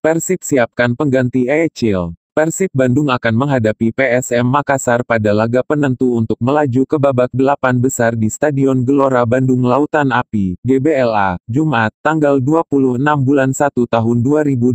Persib siapkan pengganti Ecil. Persib Bandung akan menghadapi PSM Makassar pada laga penentu untuk melaju ke babak delapan besar di Stadion Gelora Bandung Lautan Api, GBLA, Jumat, tanggal 26 bulan 1 tahun 2018.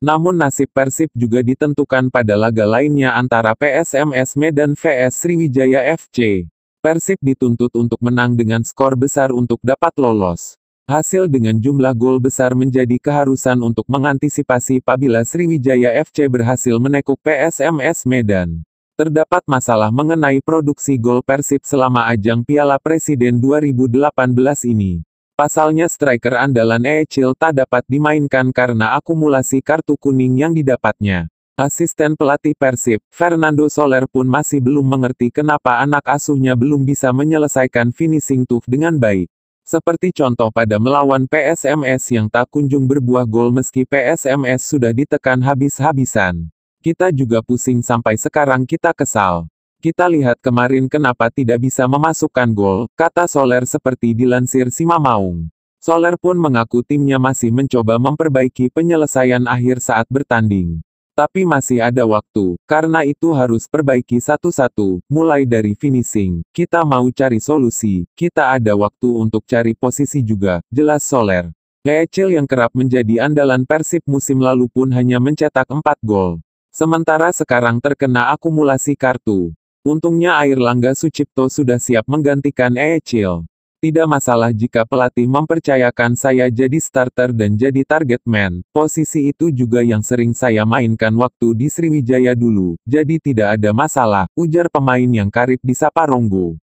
Namun nasib Persib juga ditentukan pada laga lainnya antara PSMS Medan vs Sriwijaya FC. Persib dituntut untuk menang dengan skor besar untuk dapat lolos. Hasil dengan jumlah gol besar menjadi keharusan untuk mengantisipasi apabila Sriwijaya FC berhasil menekuk PSMS Medan. Terdapat masalah mengenai produksi gol Persib selama ajang Piala Presiden 2018 ini. Pasalnya striker andalan Echil tak dapat dimainkan karena akumulasi kartu kuning yang didapatnya. Asisten pelatih Persib, Fernando Soler pun masih belum mengerti kenapa anak asuhnya belum bisa menyelesaikan finishing tuh dengan baik. Seperti contoh pada melawan PSMS yang tak kunjung berbuah gol meski PSMS sudah ditekan habis-habisan. Kita juga pusing sampai sekarang kita kesal. Kita lihat kemarin kenapa tidak bisa memasukkan gol, kata Soler seperti dilansir Sima Maung. Soler pun mengaku timnya masih mencoba memperbaiki penyelesaian akhir saat bertanding. Tapi masih ada waktu, karena itu harus perbaiki satu-satu, mulai dari finishing. Kita mau cari solusi, kita ada waktu untuk cari posisi juga, jelas Soler. Gaecil yang kerap menjadi andalan Persib musim lalu pun hanya mencetak 4 gol. Sementara sekarang terkena akumulasi kartu. Untungnya Air Langga Sucipto sudah siap menggantikan Eecil. Tidak masalah jika pelatih mempercayakan saya jadi starter dan jadi target man. Posisi itu juga yang sering saya mainkan waktu di Sriwijaya dulu, jadi tidak ada masalah, ujar pemain yang karib di Saparonggo.